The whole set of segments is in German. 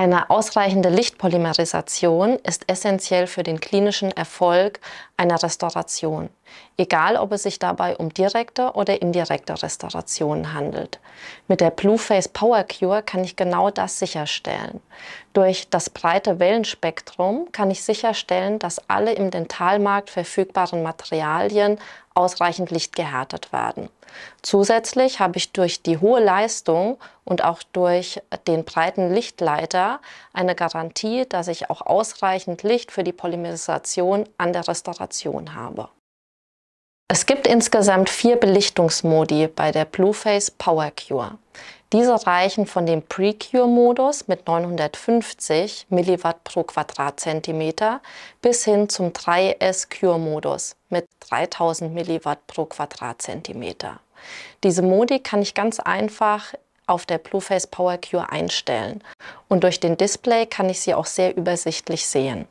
Eine ausreichende Lichtpolymerisation ist essentiell für den klinischen Erfolg einer Restauration, egal ob es sich dabei um direkte oder indirekte Restaurationen handelt. Mit der Blueface Power Cure kann ich genau das sicherstellen. Durch das breite Wellenspektrum kann ich sicherstellen, dass alle im Dentalmarkt verfügbaren Materialien ausreichend Licht gehärtet werden. Zusätzlich habe ich durch die hohe Leistung und auch durch den breiten Lichtleiter eine Garantie, dass ich auch ausreichend Licht für die Polymerisation an der Restauration habe. Es gibt insgesamt vier Belichtungsmodi bei der Blueface Power Cure. Diese reichen von dem Pre-Cure-Modus mit 950 mW pro Quadratzentimeter bis hin zum 3S-Cure-Modus mit 3000 mW pro Quadratzentimeter. Diese Modi kann ich ganz einfach auf der Blueface Power Cure einstellen und durch den Display kann ich sie auch sehr übersichtlich sehen.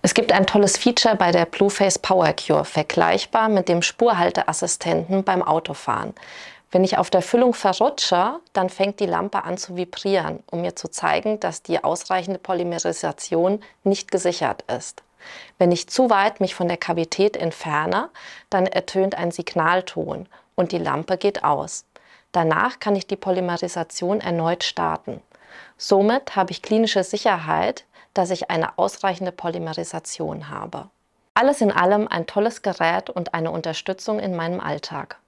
Es gibt ein tolles Feature bei der Blueface Power Cure, vergleichbar mit dem Spurhalteassistenten beim Autofahren. Wenn ich auf der Füllung verrutsche, dann fängt die Lampe an zu vibrieren, um mir zu zeigen, dass die ausreichende Polymerisation nicht gesichert ist. Wenn ich zu weit mich von der Kavität entferne, dann ertönt ein Signalton und die Lampe geht aus. Danach kann ich die Polymerisation erneut starten. Somit habe ich klinische Sicherheit, dass ich eine ausreichende Polymerisation habe. Alles in allem ein tolles Gerät und eine Unterstützung in meinem Alltag.